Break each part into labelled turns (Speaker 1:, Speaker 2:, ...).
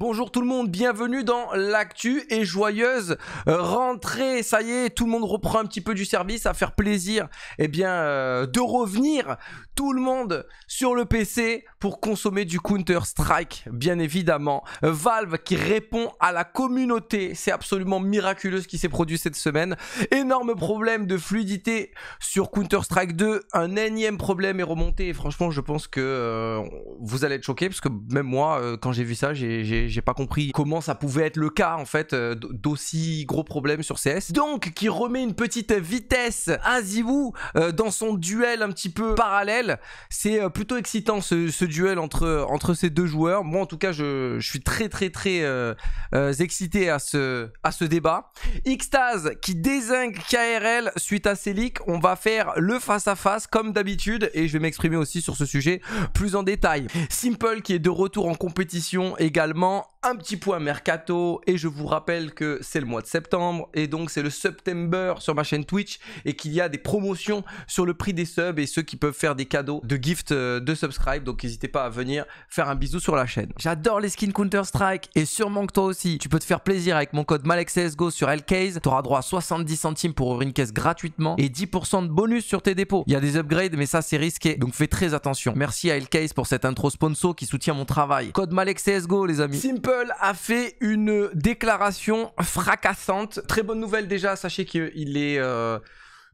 Speaker 1: Bonjour tout le monde, bienvenue dans l'actu et joyeuse euh, rentrée. Ça y est, tout le monde reprend un petit peu du service à faire plaisir et eh bien, euh, de revenir tout le monde sur le PC pour consommer du Counter-Strike, bien évidemment. Valve qui répond à la communauté, c'est absolument miraculeux ce qui s'est produit cette semaine. Énorme problème de fluidité sur Counter-Strike 2, un énième problème est remonté et franchement je pense que euh, vous allez être choqués parce que même moi quand j'ai vu ça j'ai j'ai pas compris comment ça pouvait être le cas en fait euh, d'aussi gros problème sur CS. Donc qui remet une petite vitesse à Ziwu euh, dans son duel un petit peu parallèle. C'est euh, plutôt excitant ce, duel entre, entre ces deux joueurs. Moi en tout cas je, suis très très très excité à ce, à ce débat. Xtaz qui désingue KRL suite à Celic On va faire le face à face comme d'habitude et je vais m'exprimer aussi sur ce sujet plus en détail. Simple qui est de retour en compétition également un petit point mercato et je vous rappelle que c'est le mois de septembre et donc c'est le September sur ma chaîne Twitch et qu'il y a des promotions sur le prix des subs et ceux qui peuvent faire des cadeaux de gift euh, de subscribe donc n'hésitez pas à venir faire un bisou sur la chaîne. J'adore les skins Counter-Strike et sûrement que toi aussi tu peux te faire plaisir avec mon code Malexsgo sur LKS, e. tu auras droit à 70 centimes pour ouvrir une caisse gratuitement et 10% de bonus sur tes dépôts. Il y a des upgrades mais ça c'est risqué donc fais très attention. Merci à LKS e pour cette intro sponsor qui soutient mon travail. Code Malexsgo les amis. Simple a fait une déclaration fracassante. Très bonne nouvelle déjà, sachez qu'il est euh,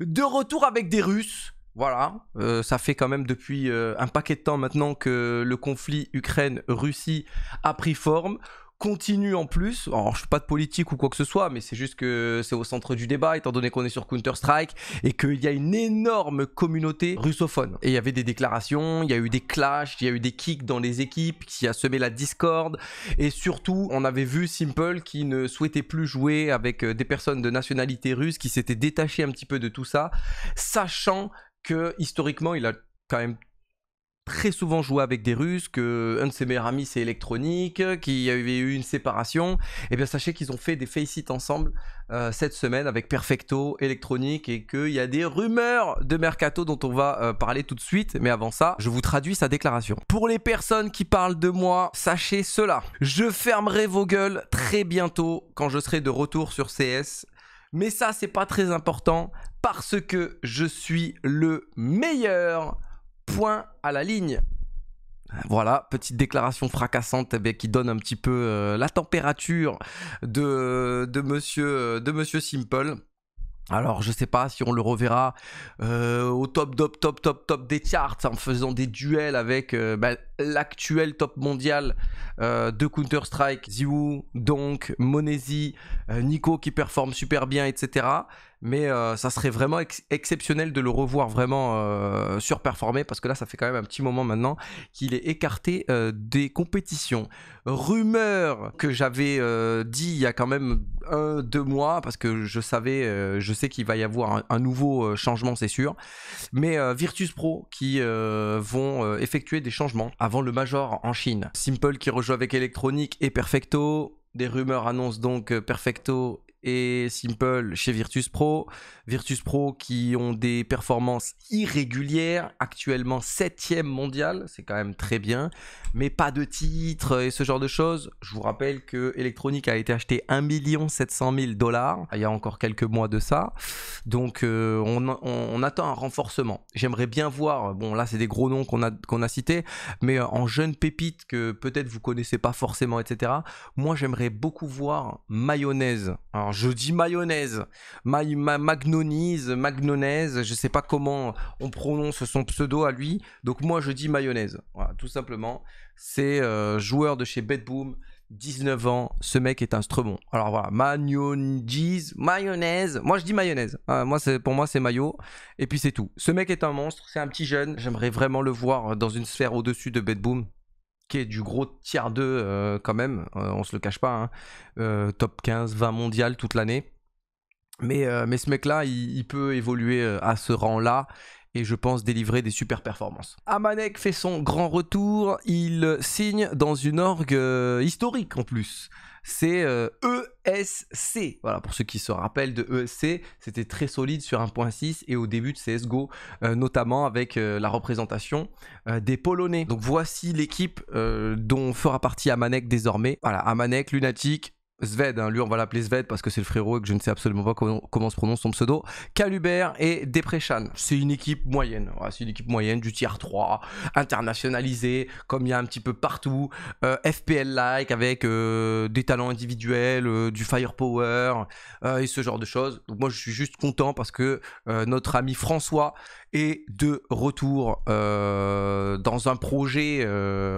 Speaker 1: de retour avec des Russes. Voilà, euh, ça fait quand même depuis euh, un paquet de temps maintenant que le conflit Ukraine-Russie a pris forme continue en plus. Alors, je suis pas de politique ou quoi que ce soit, mais c'est juste que c'est au centre du débat, étant donné qu'on est sur Counter-Strike et qu'il y a une énorme communauté russophone. Et il y avait des déclarations, il y a eu des clashs, il y a eu des kicks dans les équipes, qui a semé la discorde. Et surtout, on avait vu Simple qui ne souhaitait plus jouer avec euh, des personnes de nationalité russe, qui s'était détaché un petit peu de tout ça, sachant que historiquement, il a quand même très souvent joué avec des Russes, que un de ses meilleurs amis c'est électronique, qu'il y avait eu une séparation, et eh bien sachez qu'ils ont fait des face-it ensemble euh, cette semaine avec Perfecto, électronique, et qu'il y a des rumeurs de Mercato dont on va euh, parler tout de suite, mais avant ça, je vous traduis sa déclaration. Pour les personnes qui parlent de moi, sachez cela, je fermerai vos gueules très bientôt quand je serai de retour sur CS. Mais ça, c'est pas très important parce que je suis le meilleur point à la ligne. Voilà, petite déclaration fracassante eh qui donne un petit peu euh, la température de, monsieur, Simple. Alors, je ne sais pas si on le reverra euh, au top, top, top, top, top des charts en faisant des duels avec euh, ben, l'actuel top mondial euh, de Counter-Strike, Ziwu, Donk, Monesi, euh, Nico qui performe super bien, etc. Mais euh, ça serait vraiment exceptionnel de le revoir vraiment surperformer parce que là, ça fait quand même un petit moment maintenant qu'il est écarté des compétitions. Rumeur que j'avais dit il y a quand même un, deux mois parce que je savais, je sais qu'il va y avoir un, nouveau changement, c'est sûr. Mais Virtus Pro qui vont effectuer des changements avant avant le Major en Chine. Simple qui rejoue avec Electronic et Perfecto. Des rumeurs annoncent donc euh, Perfecto et Simple chez Virtus Pro. Virtus Pro qui ont des performances irrégulières, actuellement 7 mondial, c'est quand même très bien, mais pas de titre et ce genre de choses. Je vous rappelle que Electronic a été acheté 1 700 000 dollars il y a encore quelques mois de ça. Donc euh, on, attend un renforcement. J'aimerais bien voir, bon là c'est des gros noms qu'on a, qu'on a cités, mais euh, en jeune pépite que peut-être vous connaissez pas forcément, etc. Moi j'aimerais beaucoup voir Mayonnaise. Alors, je dis mayonnaise, ma, magnonise, magnonaise, je sais pas comment on prononce son pseudo à lui. Donc moi je dis mayonnaise. Voilà, tout simplement. C'est euh, joueur de chez Bedboom, 19 ans. Ce mec est un strebon. Alors voilà, Magnonise mayonnaise. Moi je dis mayonnaise. Hein, moi c'est pour moi c'est maillot Et puis c'est tout. Ce mec est un monstre. C'est un petit jeune. J'aimerais vraiment le voir dans une sphère au-dessus de Bedboom qui est du gros tiers 2 euh, quand même, euh, on se le cache pas, hein. euh, top 15, 20 mondial toute l'année. Mais, mais ce mec-là, il, il, peut évoluer à ce rang-là et je pense délivrer des super performances. Amanek fait son grand retour, il signe dans une orgue historique en plus c'est ESC. Euh, e voilà, pour ceux qui se rappellent de ESC, c'était très solide sur 1.6 et au début de CSGO, euh, notamment avec euh, la représentation des Polonais. Donc voici l'équipe dont fera partie Amanek désormais. Voilà, Amanek, Lunatic, Sved, hein. lui on va l'appeler Sved parce que c'est le frérot et que je ne sais absolument pas comment, se prononce son pseudo, Calubert et Depreshan C'est une équipe moyenne, c'est une équipe moyenne du tier 3, internationalisée, comme il y a un petit peu partout, euh, FPL-like avec euh, des talents individuels, euh, du firepower et ce genre de choses. moi je suis juste content parce que notre ami François est de retour euh, dans un projet euh,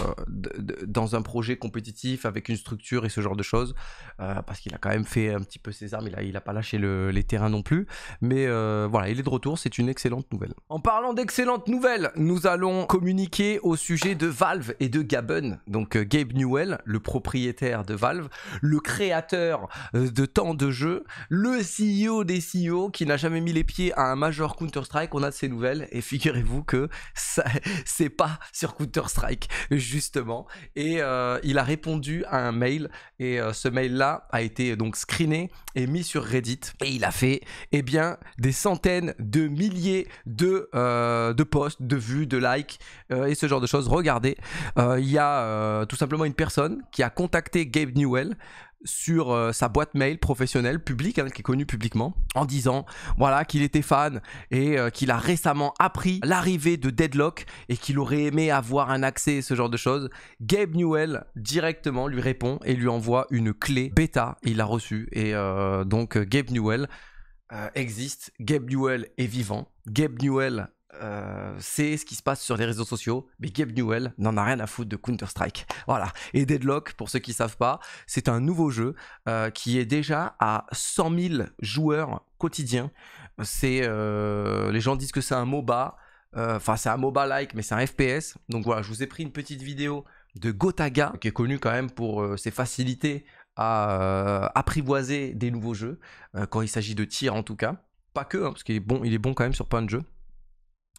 Speaker 1: dans un projet compétitif avec une structure et ce genre de choses euh, parce qu'il a quand même fait un petit peu ses armes il a, il a pas lâché les terrains non plus mais voilà il est de retour c'est une excellente nouvelle en parlant d'excellentes nouvelles nous allons communiquer au sujet de Valve et de Gaben donc Gabe Newell le propriétaire de Valve le créateur de tant de jeux le CEO des CEO qui n'a jamais mis les pieds à un major Counter-Strike on a de ces nouvelles et figurez-vous que c'est pas sur Counter Strike justement et euh, il a répondu à un mail et euh, ce mail là a été donc screené et mis sur Reddit et il a fait eh bien des centaines de milliers de euh, de posts, de vues, de likes et ce genre de choses. Regardez, il y a tout simplement une personne qui a contacté Gabe Newell sur euh, sa boîte mail professionnelle publique, hein, qui est connue publiquement, en disant voilà qu'il était fan et euh, qu'il a récemment appris l'arrivée de Deadlock et qu'il aurait aimé avoir un accès, ce genre de choses. Gabe Newell directement lui répond et lui envoie une clé bêta. Il l'a reçue et euh, donc Gabe Newell existe, Gabe Newell est vivant, Gabe Newell euh, c'est ce qui se passe sur les réseaux sociaux, mais Gabe Newell n'en a rien à foutre de Counter-Strike. Voilà. Et Deadlock, pour ceux qui ne savent pas, c'est un nouveau jeu euh, qui est déjà à 100 000 joueurs quotidiens. C'est, euh, les gens disent que c'est un MOBA. Enfin, c'est un MOBA-like, mais c'est un FPS. Donc voilà, je vous ai pris une petite vidéo de Gotaga, qui est connu quand même pour ses facilités à apprivoiser des nouveaux jeux, quand il s'agit de tir en tout cas. Pas que, hein, parce qu'il est, bon, il est bon quand même sur plein de jeux.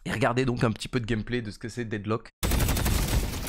Speaker 1: Et regardez donc un petit peu de gameplay de ce que c'est Deadlock.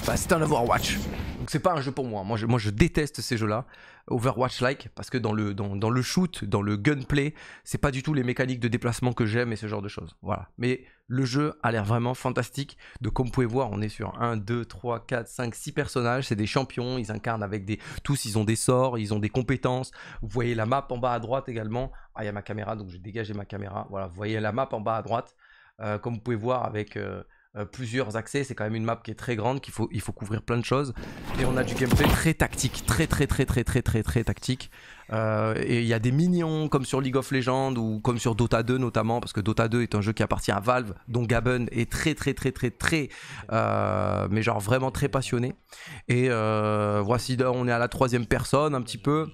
Speaker 1: Bah, c'est un Overwatch. Donc c'est pas un jeu pour moi. Moi je, moi, je déteste ces jeux-là, Overwatch-like, parce que dans le, dans, dans le shoot, dans le gunplay, c'est pas du tout les mécaniques de déplacement que j'aime et ce genre de choses. Voilà. Mais le jeu a l'air vraiment fantastique. De comme vous pouvez voir, on est sur 1, 2, 3, 4, 5, 6 personnages. C'est des champions. Ils incarnent avec des. Tous, ils ont des sorts, ils ont des compétences. Vous voyez la map en bas à droite également. Ah, il y a ma caméra, donc je dégageais ma caméra. Voilà, vous voyez la map en bas à droite. Euh, comme vous pouvez voir avec euh, euh, plusieurs accès. C'est quand même une map qui est très grande, qu'il faut, il faut couvrir plein de choses. Et on a du gameplay très tactique, très très très très très très très tactique. et il y a des minions comme sur League of Legends ou comme sur Dota 2 notamment, parce que Dota 2 est un jeu qui appartient à Valve, dont Gaben est très très très très très, mais genre vraiment très passionné. Et voici, on est à la troisième personne un petit peu.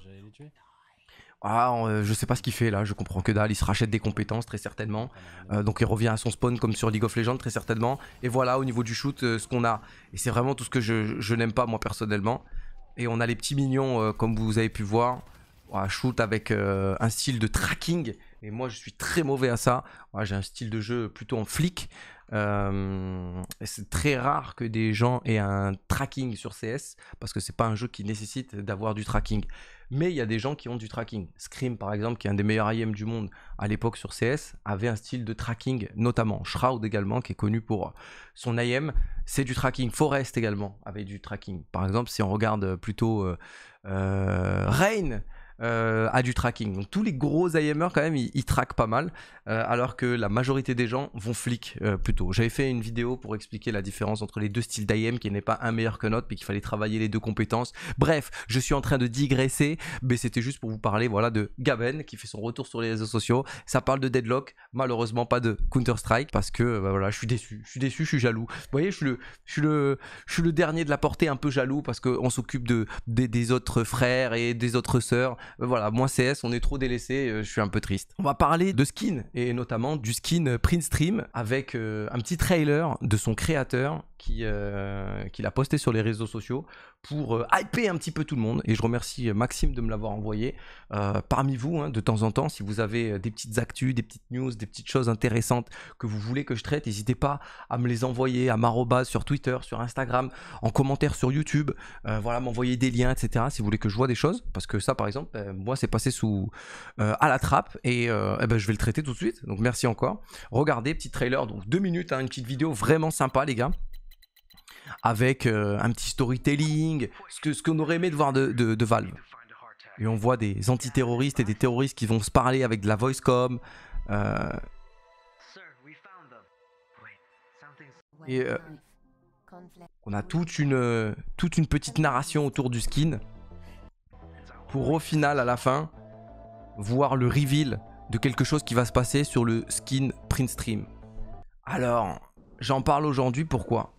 Speaker 1: Ah, euh, je sais pas ce qu'il fait là, je comprends que dalle, il se rachète des compétences très certainement. Mmh. Euh, donc il revient à son spawn comme sur League of Legends très certainement. Et voilà au niveau du shoot euh, ce qu'on a. Et c'est vraiment tout ce que je, n'aime pas moi personnellement. Et on a les petits mignons comme vous avez pu voir. Ah, shoot avec un style de tracking. Et moi je suis très mauvais à ça. Ah, j'ai un style de jeu plutôt en flic. Euh, c'est très rare que des gens aient un tracking sur CS parce que c'est pas un jeu qui nécessite d'avoir du tracking. Mais il y a des gens qui ont du tracking. Scream, par exemple, qui est un des meilleurs IM du monde à l'époque sur CS, avait un style de tracking, notamment Shroud également, qui est connu pour son IM. C'est du tracking. Forest également avait du tracking. Par exemple, si on regarde plutôt euh, euh, Rain euh, a du tracking. Donc tous les gros IMers quand même, ils, traquent pas mal, euh, alors que la majorité des gens vont flic euh, plutôt. J'avais fait une vidéo pour expliquer la différence entre les deux styles d'IM, e qui n'est pas un meilleur que l'autre, puis qu'il fallait travailler les deux compétences. Bref, je suis en train de digresser, mais c'était juste pour vous parler voilà, de Gaben qui fait son retour sur les réseaux sociaux. Ça parle de Deadlock, malheureusement pas de Counter-Strike, parce que bah, voilà, je suis déçu, je suis déçu, je suis jaloux. Vous voyez, je suis le, dernier de la portée, un peu jaloux, parce qu'on s'occupe des autres frères et des autres sœurs. Euh, voilà, moins CS, on est trop délaissé, euh, je suis un peu triste. On va parler de skin, et notamment du skin Print Stream, avec euh, un petit trailer de son créateur qui, euh, l'a posté sur les réseaux sociaux pour euh, hyper un petit peu tout le monde. Et je remercie euh, Maxime de me l'avoir envoyé euh, parmi vous, hein, de temps en temps. Si vous avez des petites actus, des petites news, des petites choses intéressantes que vous voulez que je traite, n'hésitez pas à me les envoyer à marobase sur Twitter, sur Instagram, en commentaire sur YouTube. voilà, m'envoyer des liens, etc. Si vous voulez que je vois des choses, parce que ça, par exemple, moi, c'est passé sous à la trappe et, eh ben, je vais le traiter tout de suite. Donc merci encore. Regardez, petit trailer, donc deux minutes, hein, une petite vidéo vraiment sympa, les gars avec euh, un petit storytelling, ce qu'on aurait aimé de voir de, Valve. Et on voit des antiterroristes et des terroristes qui vont se parler avec de la voice com. Euh. Et euh, on a toute une, toute une petite narration autour du skin pour au final, à la fin, voir le reveal de quelque chose qui va se passer sur le skin print stream. Alors, j'en parle aujourd'hui pourquoi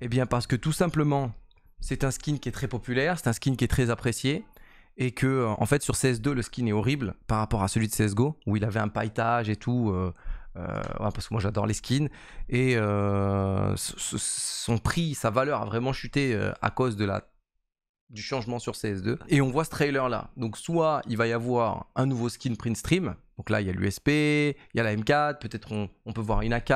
Speaker 1: eh bien parce que tout simplement, c'est un skin qui est très populaire, c'est un skin qui est très apprécié, et que euh, en fait sur CS2 le skin est horrible par rapport à celui de CSGO, où il avait un pailletage et tout, euh, euh, parce que moi j'adore les skins, et son prix, sa valeur a vraiment chuté à cause de la du changement sur CS2. Et on voit ce trailer là. Donc soit il va y avoir un nouveau skin print stream. Donc là il y a l'USP, il y a la M4, peut-être on, on, peut voir une AK,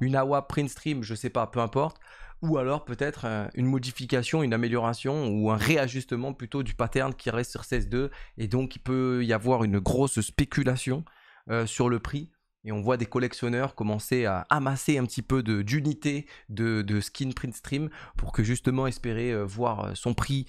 Speaker 1: une AWA print stream, je sais pas, peu importe ou alors peut-être euh, une modification, une amélioration ou un réajustement plutôt du pattern qui reste sur 16.2 et donc il peut y avoir une grosse spéculation euh, sur le prix. Et on voit des collectionneurs commencer à amasser un petit peu d'unités de, skin print stream pour que justement espérer euh, voir son prix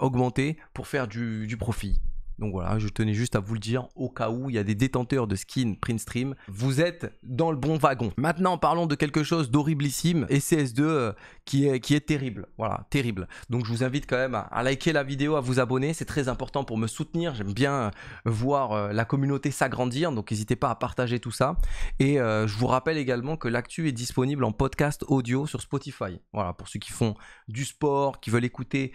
Speaker 1: augmenter pour faire du profit. Donc voilà, je tenais juste à vous le dire au cas où il y a des détenteurs de skins Printstream. Vous êtes dans le bon wagon. Maintenant, parlons de quelque chose d'horriblissime et CS2 euh, qui, est, qui est terrible. Voilà, terrible. Donc je vous invite quand même à, liker la vidéo, à vous abonner. C'est très important pour me soutenir. J'aime bien euh, voir euh, la communauté s'agrandir. Donc n'hésitez pas à partager tout ça. Et je vous rappelle également que l'actu est disponible en podcast audio sur Spotify. Voilà, pour ceux qui font du sport, qui veulent écouter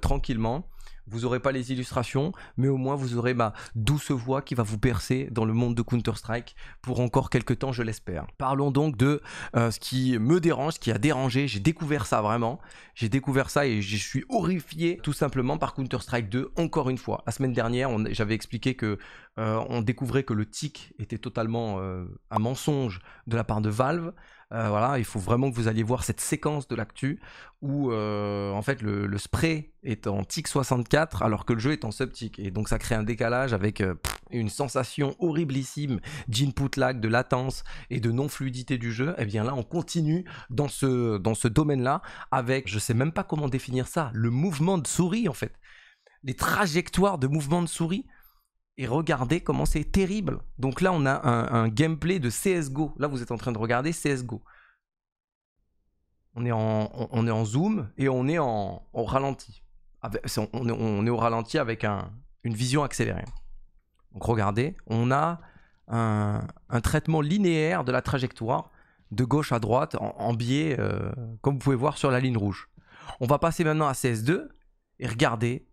Speaker 1: tranquillement. Vous n'aurez pas les illustrations, mais au moins vous aurez ma douce voix qui va vous percer dans le monde de Counter-Strike pour encore quelques temps, je l'espère. Parlons donc de euh, ce qui me dérange, ce qui a dérangé. J'ai découvert ça vraiment. J'ai découvert ça et je suis horrifié tout simplement par Counter-Strike 2 encore une fois. La semaine dernière, j'avais expliqué que euh, on découvrait que le tic était totalement euh, un mensonge de la part de Valve. Euh, il faut vraiment que vous alliez voir cette séquence de l'actu où euh, en fait le, spray est en tick 64 alors que le jeu est en sub tick Et donc ça crée un décalage avec euh, une sensation horriblissime d'input lag, de latence et de non-fluidité du jeu. Et eh bien là, on continue dans ce, dans ce domaine-là avec, je sais même pas comment définir ça, le mouvement de souris en fait. Les trajectoires de mouvement de souris et regardez comment c'est terrible. Donc là, on a un, gameplay de CSGO. Là, vous êtes en train de regarder CSGO. On est en, on, est en zoom et on est en, ralenti. on, est, au ralenti avec une vision accélérée. Donc regardez, on a un, traitement linéaire de la trajectoire de gauche à droite en, biais, euh, comme vous pouvez voir sur la ligne rouge. On va passer maintenant à CS2 et regardez,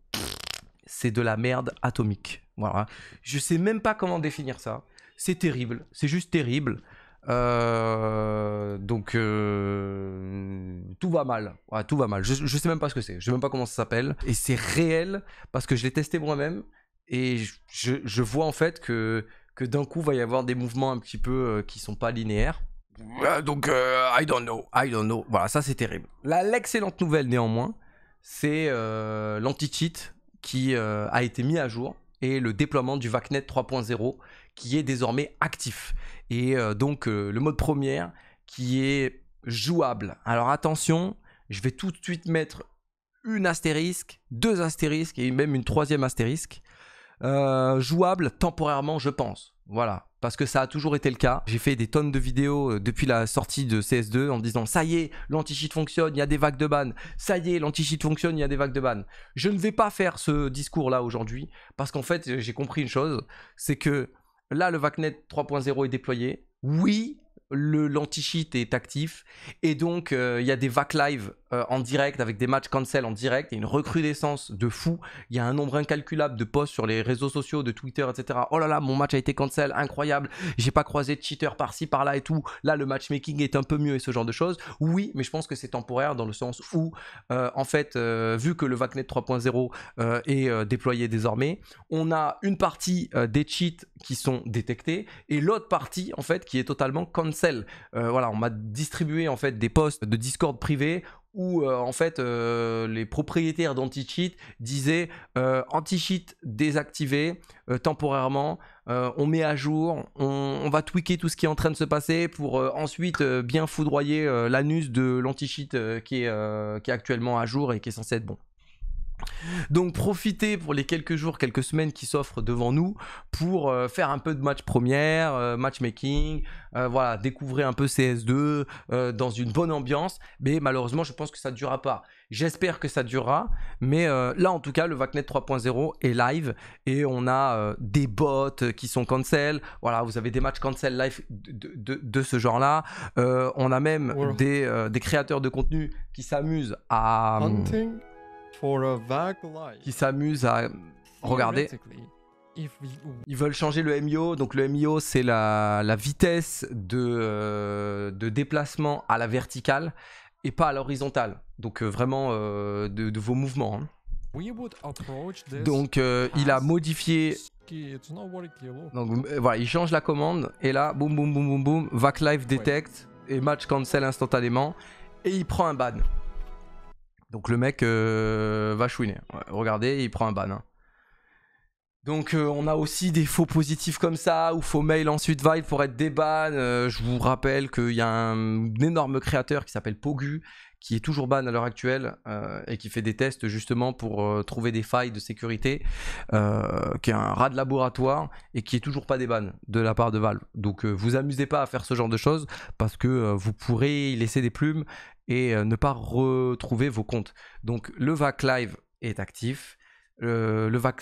Speaker 1: c'est de la merde atomique. Voilà. Je sais même pas comment définir ça. C'est terrible. C'est juste terrible. Euh, donc euh, tout va mal, tout va mal. Je, sais même pas ce que c'est, je sais même pas comment ça s'appelle. Et c'est réel parce que je l'ai testé moi-même et je, je, vois en fait que, que d'un coup va y avoir des mouvements un petit peu euh, qui sont pas linéaires. Donc I don't know, I don't know. Voilà, ça c'est terrible. L'excellente nouvelle néanmoins, c'est l'anti-cheat qui a été mis à jour et le déploiement du VACnet 3.0 qui est désormais actif. Et euh, donc euh, le mode première qui est jouable. Alors attention, je vais tout de suite mettre une astérisque, deux astérisques et même une troisième astérisque. Euh, jouable temporairement, je pense. Voilà parce que ça a toujours été le cas. J'ai fait des tonnes de vidéos euh, depuis la sortie de CS2 en disant ça y est, l'anti-cheat fonctionne, il y a des vagues de ban. Ça y est, l'anti-cheat fonctionne, il y a des vagues de ban. Je ne vais pas faire ce discours-là aujourd'hui parce qu'en fait, j'ai compris une chose, c'est que là, le VACnet 3.0 est déployé. Oui, le l'anti-cheat est actif et donc euh, il y a des VAC live euh, en direct avec des matchs cancel en direct et une recrudescence de fou. Il y a un nombre incalculable de posts sur les réseaux sociaux, de Twitter, etc. Oh là là, mon match a été cancel, incroyable. J'ai pas croisé de cheater par-ci par-là et tout. Là, le matchmaking est un peu mieux et ce genre de choses. Oui, mais je pense que c'est temporaire dans le sens où, euh, en fait, vu que le VACnet 3.0 est déployé désormais, on a une partie des cheats qui sont détectés et l'autre partie, en fait, qui est totalement cancel euh, voilà, on m'a distribué en fait des posts de Discord privé où euh, en fait euh, les propriétaires d'anti-cheat disaient anti-cheat désactivé temporairement, on met à jour, on, va tweaker tout ce qui est en train de se passer pour ensuite bien foudroyer l'anus de l'anti-cheat qui, qui, est actuellement à jour et qui est censé être bon. Donc profitez pour les quelques jours, quelques semaines qui s'offrent devant nous pour euh, faire un peu de match première, euh, matchmaking, euh, voilà, découvrir un peu CS2 dans une bonne ambiance. Mais malheureusement, je pense que ça ne durera pas. J'espère que ça durera, mais là en tout cas, le Vacnet 3.0 est live et on a des bots qui sont cancel. Voilà, vous avez des matchs cancel live de, ce genre-là. on a même des, des, créateurs de contenu qui s'amusent à qui s'amuse à regarder. Ils veulent changer le MIO. Donc le MIO, c'est la, vitesse de, euh, de déplacement à la verticale et pas à l'horizontale. Donc euh, vraiment euh, de, vos mouvements. Hein. Donc il a modifié. Donc voilà, il change la commande et là, boum boum boum boum boum, vac live detect et match cancel instantanément et il prend un ban. Donc le mec euh, va chouiner. regardez, il prend un ban. Hein. Donc euh, on a aussi des faux positifs comme ça, ou faux mail ensuite il pour être déban. Euh, je vous rappelle qu'il y a un, énorme créateur qui s'appelle Pogu, qui est toujours ban à l'heure actuelle euh, et qui fait des tests justement pour euh, trouver des failles de sécurité, euh, qui est un rat de laboratoire et qui est toujours pas des bannes de la part de Valve. Donc vous amusez pas à faire ce genre de choses parce que vous pourrez y laisser des plumes et ne pas retrouver vos comptes. Donc le VAC Live est actif euh, le, VAC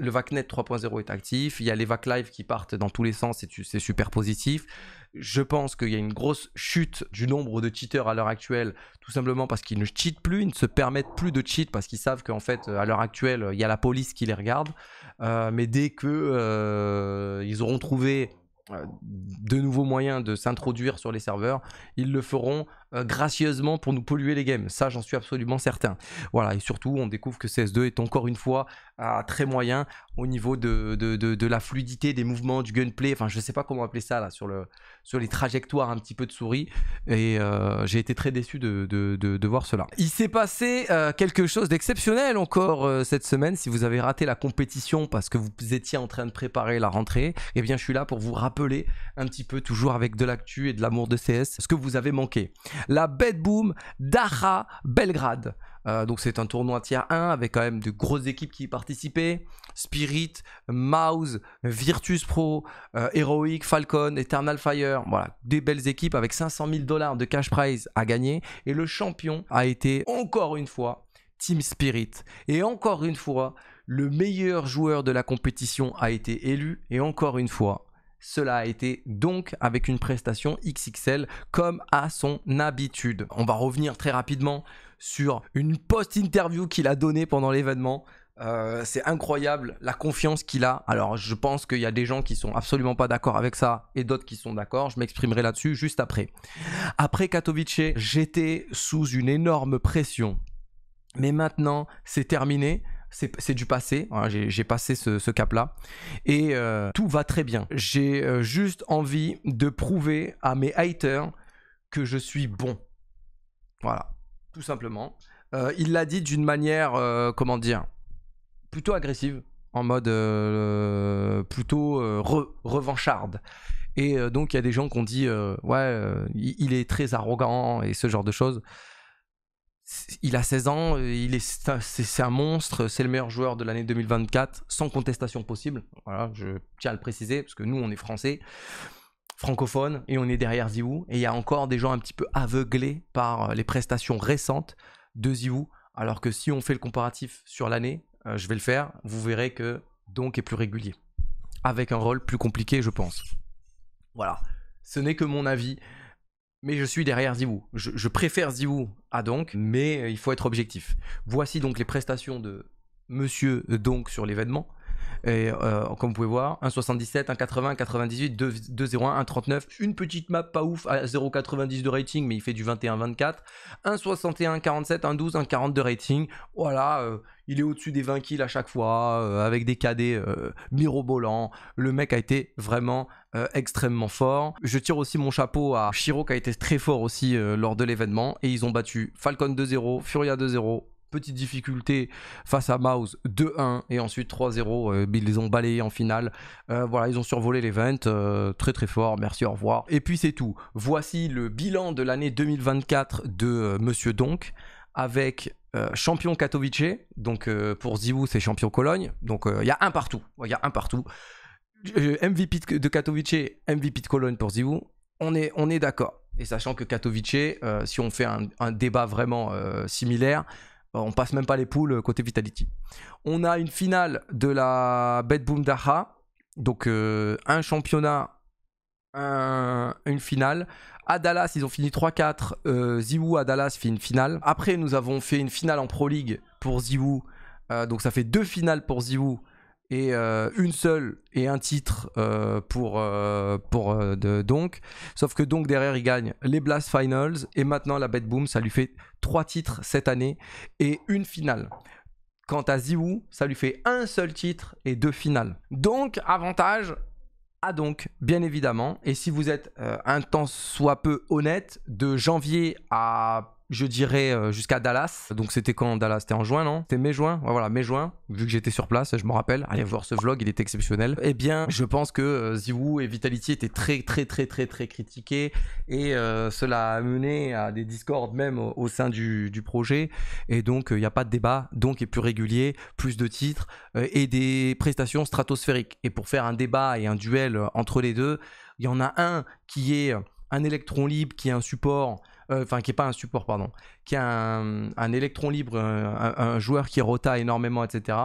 Speaker 1: VACnet 3.0 est actif. Il y a les VAC Live qui partent dans tous les sens c'est super positif. Je pense qu'il y a une grosse chute du nombre de cheaters à l'heure actuelle, tout simplement parce qu'ils ne cheatent plus, ils ne se permettent plus de cheat parce qu'ils savent qu'en fait, à l'heure actuelle, il y a la police qui les regarde. Euh, mais dès que euh, ils auront trouvé de nouveaux moyens de s'introduire sur les serveurs, ils le feront euh, gracieusement pour nous polluer les games. Ça, j'en suis absolument certain. Voilà, et surtout, on découvre que CS2 est encore une fois à très moyen au niveau de, la fluidité des mouvements, du gunplay. Enfin, je sais pas comment appeler ça là, sur, le, sur les trajectoires un petit peu de souris. Et euh, j'ai été très déçu de, voir cela. Il s'est passé euh, quelque chose d'exceptionnel encore cette semaine. Si vous avez raté la compétition parce que vous étiez en train de préparer la rentrée, et eh bien, je suis là pour vous rappeler un petit peu, toujours avec de l'actu et de l'amour de CS, ce que vous avez manqué la bête Boom d'Ara Belgrade. Euh, donc c'est un tournoi tier 1 avec quand même de grosses équipes qui y participaient. Spirit, Mouse, Virtus Pro, euh, Heroic, Falcon, Eternal Fire. Voilà, des belles équipes avec 500 000 dollars de cash prize à gagner. Et le champion a été encore une fois Team Spirit. Et encore une fois, le meilleur joueur de la compétition a été élu. Et encore une fois, cela a été donc avec une prestation XXL comme à son habitude. On va revenir très rapidement sur une post-interview qu'il a donnée pendant l'événement. Euh, c'est incroyable la confiance qu'il a. Alors, je pense qu'il y a des gens qui sont absolument pas d'accord avec ça et d'autres qui sont d'accord. Je m'exprimerai là-dessus juste après. Après Katowice, j'étais sous une énorme pression. Mais maintenant, c'est terminé c'est du passé. Hein, j'ai passé ce, cap-là. Et euh, tout va très bien. J'ai euh, juste envie de prouver à mes haters que je suis bon. Voilà, tout simplement. Euh, il l'a dit d'une manière, comment dire, plutôt agressive, en mode plutôt revancharde. Et donc il y a des gens qui ont dit, ouais, il est très arrogant et ce genre de choses il a 16 ans, euh, il c'est, un monstre, c'est le meilleur joueur de l'année 2024, sans contestation possible. Voilà, je tiens à le préciser, parce que nous, on est français, francophone, et on est derrière Ziou. Et il y a encore des gens un petit peu aveuglés par euh, les prestations récentes de Ziou. Alors que si on fait le comparatif sur l'année, euh, je vais le faire, vous verrez que Donc est plus régulier. Avec un rôle plus compliqué, je pense. Voilà. Ce n'est que mon avis mais je suis derrière Zivou. Je, préfère Zivou à Donk, mais euh, il faut être objectif. Voici donc les prestations de Monsieur Donk sur l'événement. Et euh, comme vous pouvez voir, 1,77, 1,80, 98, 2,01, 1,39. Une petite map pas ouf à 0,90 de rating, mais il fait du 21-24. 1,61, 47, 1,12, 1,40 de rating. Voilà, euh, il est au-dessus des 20 kills à chaque fois, avec des cadets mirobolants. Le mec a été vraiment euh, extrêmement fort. Je tire aussi mon chapeau à Shiro qui a été très fort aussi euh, lors de l'événement et ils ont battu Falcon 2-0, Furia 2-0. Petite difficulté face à Mouse 2-1 et ensuite 3-0. Euh, ils ont balayés en finale. voilà, ils ont survolé l'event. très très fort. Merci, au revoir. Et puis c'est tout. Voici le bilan de l'année 2024 de Monsieur Donk avec champion Katowice, donc pour Ziwu c'est champion Cologne, donc il y a un partout, il y a un partout. Euh, MVP de Katowice, MVP de Cologne pour ZywOo, on est, on est d'accord. Et sachant que Katowice, euh, si on fait un, débat vraiment euh, similaire, on passe même pas les poules côté Vitality. On a une finale de la Boom Daha, donc un championnat, une finale. À Dallas, ils ont fini 3-4. ZywOo à Dallas fait une finale. Après, nous avons fait une finale en Pro League pour ZywOo donc ça fait deux finales pour ZywOo et euh, une seule et un titre euh, pour, euh, pour donc. Sauf que donc derrière il gagne les Blast Finals et maintenant la bête Boom, ça lui fait trois titres cette année et une finale. Quant à Ziwoo, ça lui fait un seul titre et deux finales. Donc avantage à donc, bien évidemment. Et si vous êtes un temps soit peu honnête, de janvier à je dirais, euh, jusqu'à Dallas. Donc c'était quand Dallas C'était en juin, non C'était mai-juin Voilà, mai-juin, vu que j'étais sur place, je me rappelle. Allez voir ce vlog, il était exceptionnel. Eh bien, je pense que euh, ZywOo et Vitality étaient très, très, très, très, très critiqués. Et euh, cela a mené à des discords même au, sein du, projet. Et donc, il n'y a pas de débat. Donc, est plus régulier, plus de titres et des prestations stratosphériques. Et pour faire un débat et un duel entre les deux, il y en a un qui est un électron libre, qui est un support euh, enfin qui est pas un support pardon, qui a un, électron libre, euh, un, joueur qui rota énormément, etc.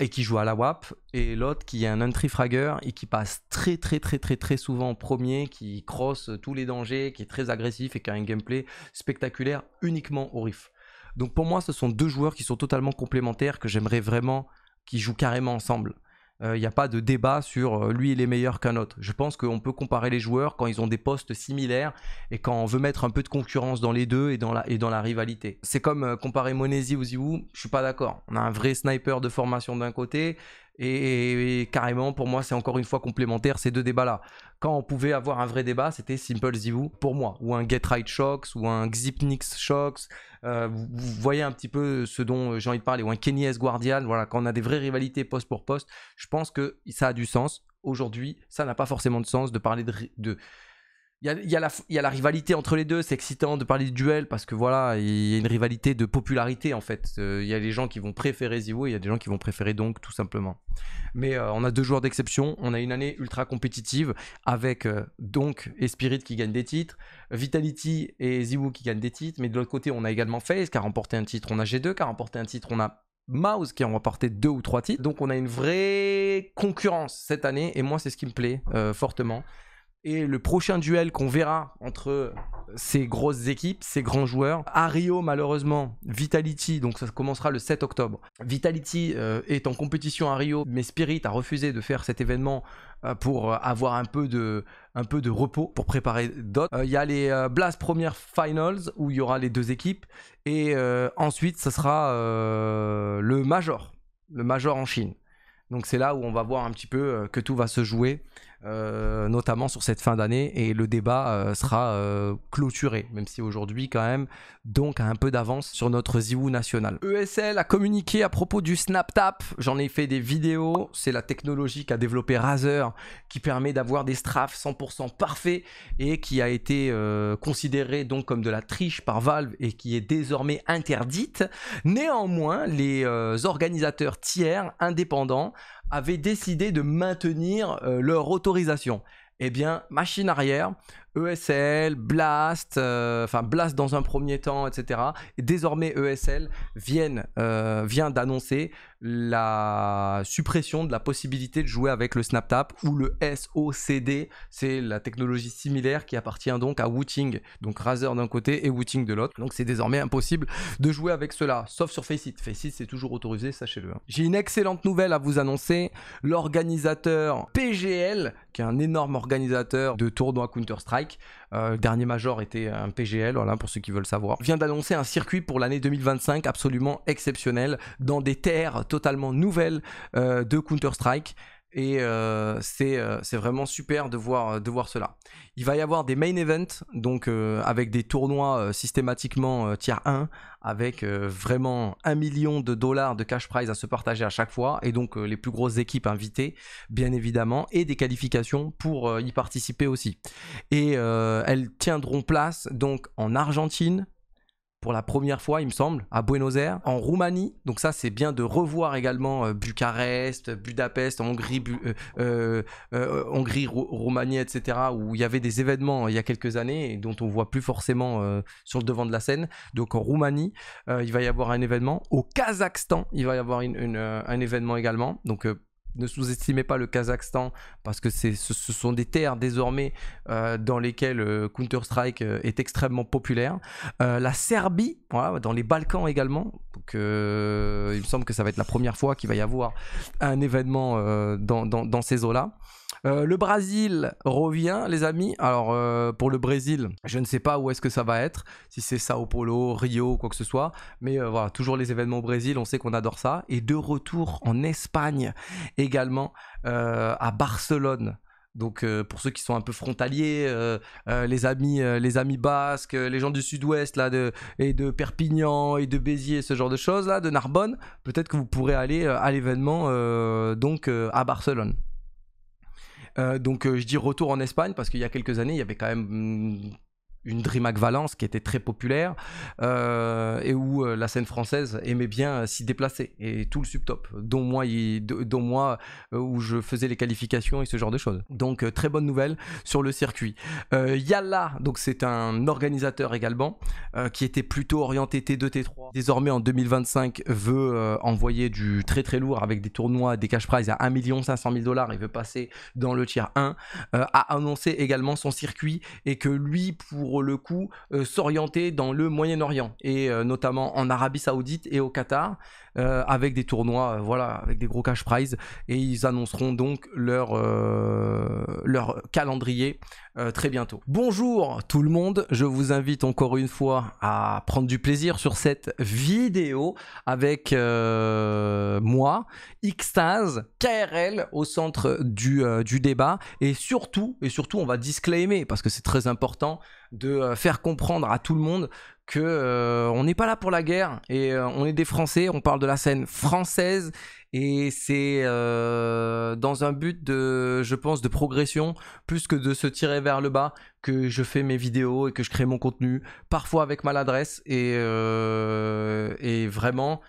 Speaker 1: Et qui joue à la WAP, et l'autre qui est un entry fragger et qui passe très très très très très souvent en premier, qui crosse tous les dangers, qui est très agressif et qui a un gameplay spectaculaire uniquement au riff. Donc pour moi, ce sont deux joueurs qui sont totalement complémentaires, que j'aimerais vraiment qu'ils jouent carrément ensemble il euh, n'y a pas de débat sur euh, lui il est meilleur qu'un autre. Je pense qu'on peut comparer les joueurs quand ils ont des postes similaires et quand on veut mettre un peu de concurrence dans les deux et dans la, et dans la rivalité. C'est comme euh, comparer Monesi ou Ziwu, je suis pas d'accord. On a un vrai sniper de formation d'un côté, et, carrément, pour moi, c'est encore une fois complémentaire ces deux débats-là. Quand on pouvait avoir un vrai débat, c'était Simple vous pour moi, ou un Get Right Shocks, ou un Xipnix Shocks. Euh, vous, voyez un petit peu ce dont euh, j'ai envie de parler, ou un Kenny Guardian. Voilà, quand on a des vraies rivalités poste pour poste, je pense que ça a du sens. Aujourd'hui, ça n'a pas forcément de sens de parler de il y, a, la, rivalité entre les deux, c'est excitant de parler de duel parce que voilà, il y a une rivalité de popularité en fait. il y a les gens qui vont préférer ZywOo il y a des gens qui vont préférer donc tout simplement. Mais euh, on a deux joueurs d'exception, on a une année ultra compétitive avec euh, donc et Spirit qui gagnent des titres, Vitality et ZywOo qui gagnent des titres, mais de l'autre côté on a également FaZe qui a remporté un titre, on a G2 qui a remporté un titre, on a Mouse qui a remporté deux ou trois titres. Donc on a une vraie concurrence cette année et moi c'est ce qui me plaît euh, fortement. Et le prochain duel qu'on verra entre ces grosses équipes, ces grands joueurs. À Rio, malheureusement, Vitality, donc ça commencera le 7 octobre. Vitality euh, est en compétition à Rio, mais Spirit a refusé de faire cet événement euh, pour euh, avoir un peu de, un peu de repos pour préparer d'autres. Il y a les Blast Premier Finals où il y aura les deux équipes. Et ensuite, ce sera le Major, le Major en Chine. Donc c'est là où on va voir un petit peu que tout va se jouer. Euh, notamment sur cette fin d'année, et le débat euh, sera euh, clôturé, même si aujourd'hui quand même, donc un peu d'avance sur notre Ziwoo national. ESL a communiqué à propos du SnapTap, j'en ai fait des vidéos, c'est la technologie qu'a développé Razer, qui permet d'avoir des strafes 100% parfaits, et qui a été considérée donc comme de la triche par Valve, et qui est désormais interdite. Néanmoins, les organisateurs tiers indépendants avaient décidé de maintenir euh, leur autorisation. Eh bien, machine arrière, ESL, Blast, euh, enfin Blast dans un premier temps, etc. Et désormais ESL euh, vient d'annoncer la suppression de la possibilité de jouer avec le SnapTap ou le SOCD. C'est la technologie similaire qui appartient donc à Wooting. Donc Razer d'un côté et Wooting de l'autre. Donc c'est désormais impossible de jouer avec cela, sauf sur Faceit. Faceit c'est toujours autorisé, sachez-le. Hein. J'ai une excellente nouvelle à vous annoncer. L'organisateur PGL, qui est un énorme organisateur de tournoi Counter-Strike, euh, dernier major était un PGL, voilà, pour ceux qui veulent savoir. Vient d'annoncer un circuit pour l'année 2025 absolument exceptionnel, dans des terres totalement nouvelles euh, de Counter-Strike. Et euh, euh, c'est vraiment super euh, de voir, cela. Il va y avoir des main events, donc avec des tournois systématiquement tiers 1, avec vraiment un million de dollars de cash prize à se partager à chaque fois, et donc les plus grosses équipes invitées, bien évidemment, et des qualifications pour y participer aussi. Et elles tiendront place donc en Argentine, pour la première fois, il me semble, à Buenos Aires, en Roumanie. Donc ça, c'est bien de revoir également euh, Bucarest, Budapest, Hongrie, euh, euh, Hongrie Roumanie, etc., où il y avait des événements il y a quelques années et dont on voit plus forcément sur le devant de la scène. Donc en Roumanie, il va y avoir un événement. Au Kazakhstan, il va y avoir un événement également. Donc ne sous-estimez pas le Kazakhstan parce que ce, ce, sont des terres désormais euh, dans lesquelles euh, Counter-Strike euh, est extrêmement populaire. la Serbie, voilà, dans les Balkans également. Donc, il me semble que ça va être la première fois qu'il va y avoir un événement dans, dans, dans, ces eaux-là. le Brésil revient, les amis. Alors, pour le Brésil, je ne sais pas où est-ce que ça va être, si c'est Sao Paulo, Rio, quoi que ce soit. Mais voilà, toujours les événements au Brésil, on sait qu'on adore ça. Et de retour en Espagne et également euh, à Barcelone. Donc euh, pour ceux qui sont un peu frontaliers, euh, les amis, les amis basques, les gens du sud-ouest là de et de Perpignan et de Béziers, ce genre de choses là, de Narbonne, peut-être que vous pourrez aller à l'événement donc à Barcelone. donc je dis retour en Espagne parce qu'il y a quelques années, il y avait quand même mm, une DreamHack Valence qui était très populaire euh, et où euh, la scène française aimait bien euh, s'y déplacer et tout le subtop, dont moi, dont moi où je faisais les qualifications et ce genre de choses. Donc très bonne nouvelle sur le circuit. Yalla, donc c'est un organisateur également qui était plutôt orienté T2 T3. Désormais en 2025 veut envoyer du très très lourd avec des tournois, des cash prizes à 1 500 000 dollars. Il veut passer dans le tier 1. a annoncé également son circuit et que lui pour le coup euh, s'orienter dans le Moyen-Orient et euh, notamment en Arabie Saoudite et au Qatar euh, avec des tournois, voilà, avec des gros cash prize et ils annonceront donc leur, leur calendrier très bientôt. Bonjour tout le monde, je vous invite encore une fois à prendre du plaisir sur cette vidéo avec moi, Xtase, KRL au centre du, du débat et surtout, et surtout on va disclaimer parce que c'est très important de euh, faire comprendre à tout le monde que euh, on n'est pas là pour la guerre et euh, on est des Français, on parle de la scène française et c'est dans un but de, je pense, de progression plus que de se tirer vers le bas que je fais mes vidéos et que je crée mon contenu, parfois avec maladresse et, et vraiment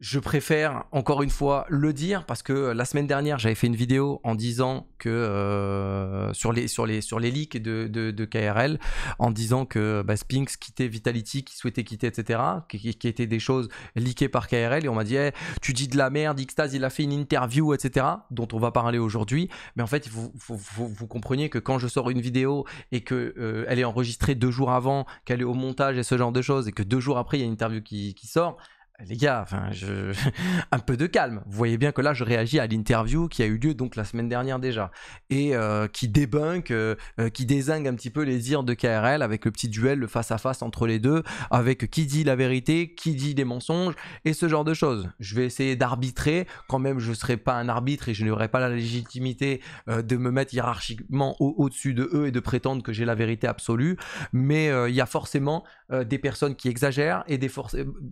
Speaker 1: je préfère encore une fois le dire parce que euh, la semaine dernière j'avais fait une vidéo en disant que euh, sur, les, sur, les, sur les leaks de, de, KRL, en disant que bah, Spinks quittait Vitality, qui souhaitait quitter, etc., qui, qui, étaient des choses leakées par KRL et on m'a dit eh, tu dis de la merde, Xtase il a fait une interview, etc., dont on va parler aujourd'hui. Mais en fait, vous, comprenez compreniez que quand je sors une vidéo et que euh, elle est enregistrée deux jours avant, qu'elle est au montage et ce genre de choses et que deux jours après il y a une interview qui, qui sort les gars, enfin, un peu de calme. Vous voyez bien que là, je réagis à l'interview qui a eu lieu donc la semaine dernière déjà et euh, qui débunk, euh, euh, qui désingue un petit peu les dires de KRL avec le petit duel, le face à face entre les deux, avec qui dit la vérité, qui dit des mensonges et ce genre de choses. Je vais essayer d'arbitrer. Quand même, je serai pas un arbitre et je n'aurai pas la légitimité de me mettre hiérarchiquement au-dessus de eux et de prétendre que j'ai la vérité absolue. Mais il y a forcément des personnes qui exagèrent et des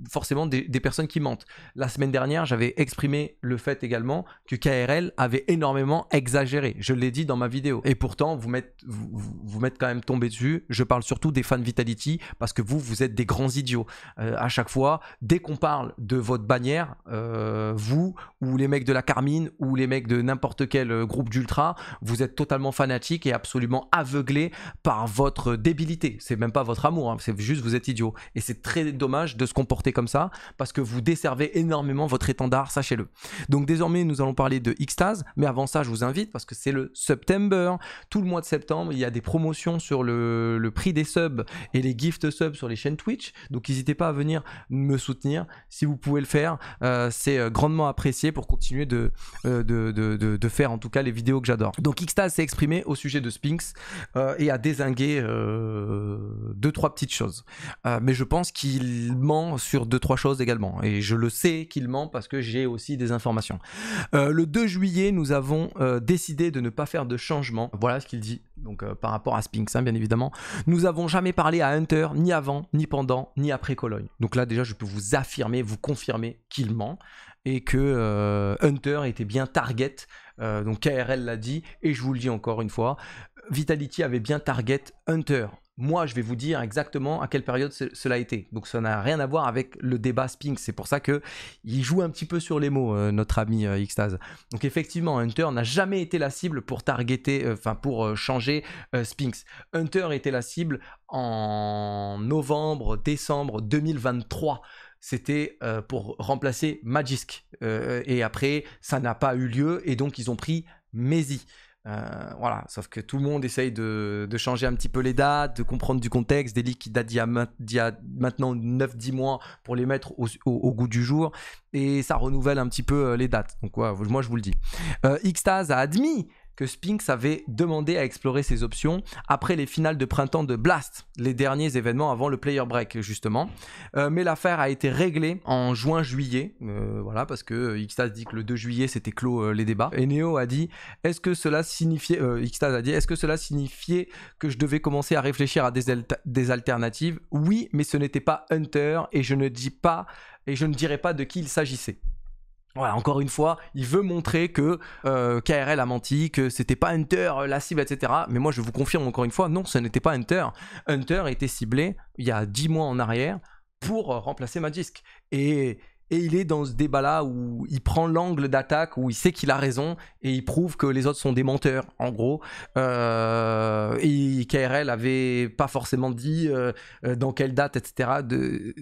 Speaker 1: forcément des personnes qui mentent. La semaine dernière, j'avais exprimé le fait également que KRL avait énormément exagéré. Je l'ai dit dans ma vidéo. Et pourtant, vous m'êtes vous, vous quand même tombé dessus. Je parle surtout des fans Vitality parce que vous, vous êtes des grands idiots. Euh, à chaque fois, dès qu'on parle de votre bannière, euh, vous ou les mecs de la Carmine ou les mecs de n'importe quel euh, groupe d'ultra, vous êtes totalement fanatique et absolument aveuglé par votre débilité. C'est même pas votre amour, hein. c'est juste vous êtes idiot. Et c'est très dommage de se comporter comme ça parce que vous desservez énormément votre étendard, sachez-le. Donc désormais, nous allons parler de Xtase, mais avant ça, je vous invite parce que c'est le September. Tout le mois de septembre, il y a des promotions sur le, le prix des subs et les gift subs sur les chaînes Twitch. Donc n'hésitez pas à venir me soutenir si vous pouvez le faire. Euh, c'est euh, grandement apprécié pour continuer euh, de, de, faire en tout cas les vidéos que j'adore. Donc Xtaz s'est exprimé au sujet de Spinx et a désingué deux, trois petites choses. mais je pense qu'il ment sur deux, trois choses et je le sais qu'il ment parce que j'ai aussi des informations. Euh, le 2 juillet, nous avons euh, décidé de ne pas faire de changement. Voilà ce qu'il dit. Donc euh, par rapport à Spinks, hein, bien évidemment. Nous avons jamais parlé à Hunter, ni avant, ni pendant, ni après Cologne. Donc là déjà, je peux vous affirmer, vous confirmer qu'il ment et que Hunter était bien target. donc KRL l'a dit, et je vous le dis encore une fois, Vitality avait bien target Hunter moi, je vais vous dire exactement à quelle période cela a été. Donc ça n'a rien à voir avec le débat Sphinx. C'est pour ça que il joue un petit peu sur les mots, euh, notre ami euh, Xtase. Donc effectivement, Hunter n'a jamais été la cible pour targeter, euh, enfin pour changer Sphinx. Hunter était la cible en novembre, décembre 2023 c'était pour remplacer Magisk. et après, ça n'a pas eu lieu et donc ils ont pris Mezi. Euh, voilà, sauf que tout le monde essaye de, changer un petit peu les dates, de comprendre du contexte, des leaks qui datent d'il y a, maintenant 9-10 mois pour les mettre au, goût du jour, et ça renouvelle un petit peu euh, les dates. Donc moi je vous le dis. Euh, a admis que Spinks avait demandé à explorer ses options après les finales de printemps de Blast, les derniers événements avant le player break justement. Euh, mais l'affaire a été réglée en juin-juillet, euh, voilà, parce que euh, Xtas dit que le 2 juillet c'était clos les débats. Et Neo a dit, est-ce que cela signifiait, a dit, est-ce que cela signifiait que je devais commencer à réfléchir à des, des alternatives Oui, mais ce n'était pas Hunter et je ne dis pas et je ne dirai pas de qui il s'agissait encore une fois, il veut montrer que euh, KRL a menti, que c'était pas Hunter euh, la cible, etc. Mais moi, je vous confirme encore une fois, non, ce n'était pas Hunter. Hunter était ciblé il y a 10 mois en arrière pour euh, remplacer Magisk. Et, et il est dans ce débat-là où il prend l'angle d'attaque, où il sait qu'il a raison, et il prouve que les autres sont des menteurs, en gros. et KRL avait pas forcément dit dans quelle date, etc. De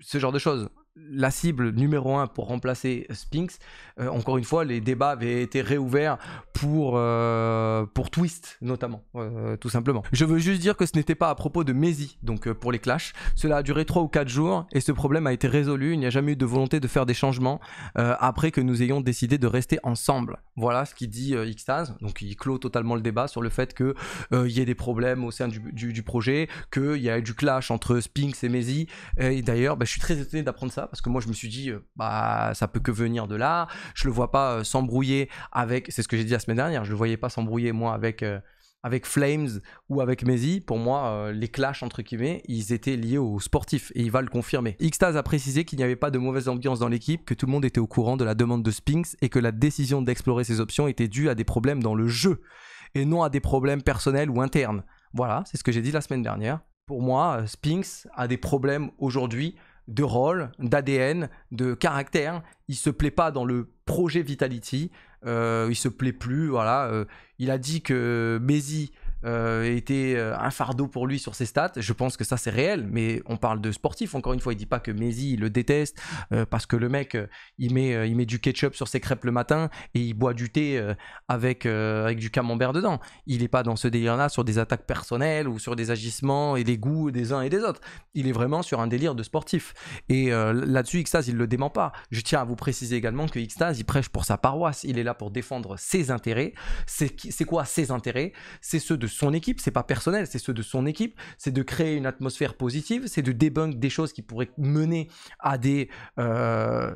Speaker 1: ce genre de choses la cible numéro un pour remplacer Spinks. Euh, encore une fois, les débats avaient été réouverts pour, euh, pour Twist, notamment, euh, tout simplement. Je veux juste dire que ce n'était pas à propos de Maisie, donc pour les clashs. Cela a duré 3 ou 4 jours et ce problème a été résolu. Il n'y a jamais eu de volonté de faire des changements après que nous ayons décidé de rester ensemble. Voilà ce qu'il dit Xtase. Donc il clôt totalement le débat sur le fait qu'il y ait des problèmes au sein du, du, projet, qu'il y a eu du clash entre Spinks et Maisie. Et d'ailleurs, bah, je suis très étonné d'apprendre ça parce que moi je me suis dit euh, bah ça peut que venir de là. Je le vois pas euh, s'embrouiller avec. C'est ce que j'ai dit la semaine dernière. Je le voyais pas s'embrouiller moi avec euh, avec Flames ou avec Maisy pour moi, les clashs, entre guillemets, ils étaient liés aux sportifs et il va le confirmer. Xtaz a précisé qu'il n'y avait pas de mauvaise ambiance dans l'équipe, que tout le monde était au courant de la demande de Spinks et que la décision d'explorer ces options était due à des problèmes dans le jeu et non à des problèmes personnels ou internes. Voilà, c'est ce que j'ai dit la semaine dernière. Pour moi, Spinks a des problèmes aujourd'hui de rôle, d'ADN, de caractère. Il se plaît pas dans le projet Vitality. Euh, il se plaît plus. Voilà. Euh, il a dit que Maisy euh, était euh, un fardeau pour lui sur ses stats. Je pense que ça c'est réel, mais on parle de sportif. Encore une fois, il dit pas que Messi le déteste euh, parce que le mec il met il met du ketchup sur ses crêpes le matin et il boit du thé avec avec du camembert dedans. Il est pas dans ce délire là sur des attaques personnelles ou sur des agissements et des goûts des uns et des autres. Il est vraiment sur un délire de sportif. Et là-dessus, Xtase il le dément pas. Je tiens à vous préciser également que Xtase il prêche pour sa paroisse. Il est là pour défendre ses intérêts. C'est quoi ses intérêts C'est ceux de son équipe, c'est pas personnel, c'est ceux de son équipe, c'est de créer une atmosphère positive, c'est de débunk des choses qui pourraient mener à des, euh,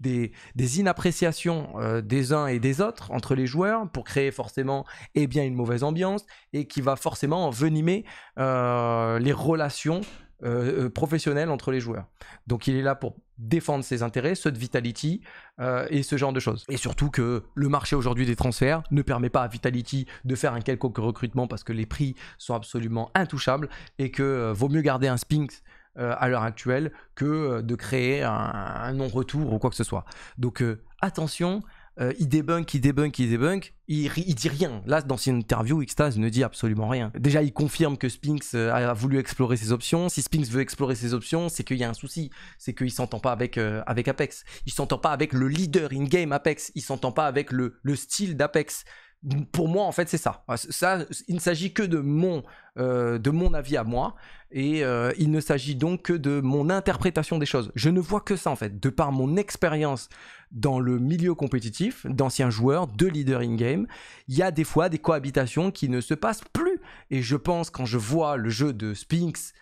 Speaker 1: des, inappréciations euh, des uns et des autres entre les joueurs pour créer forcément eh bien, une mauvaise ambiance et qui va forcément envenimer euh, les relations euh, professionnel entre les joueurs. Donc il est là pour défendre ses intérêts, ceux de Vitality euh, et ce genre de choses. Et surtout que le marché aujourd'hui des transferts ne permet pas à Vitality de faire un quelconque recrutement parce que les prix sont absolument intouchables et que euh, vaut mieux garder un Sphinx à l'heure actuelle que de créer un non-retour ou quoi que ce soit. Donc attention euh, il débunk, il débunk, il débunk, il, dit rien. Là, dans une interview, Xtase ne dit absolument rien. Déjà, il confirme que Spinks euh, a voulu explorer ses options. Si Spinks veut explorer ses options, c'est qu'il y a un souci. C'est qu'il s'entend pas avec, euh, avec Apex. Il s'entend pas avec le leader in-game Apex. Il s'entend pas avec le, le style d'Apex pour moi, en fait, c'est ça. Ça, il ne s'agit que de mon, euh, de mon avis à moi, et euh, il ne s'agit donc que de mon interprétation des choses. Je ne vois que ça, en fait, de par mon expérience dans le milieu compétitif, d'anciens joueurs, de leader in-game, il y a des fois des cohabitations qui ne se passent plus. Et je pense, quand je vois le jeu de Sphinx,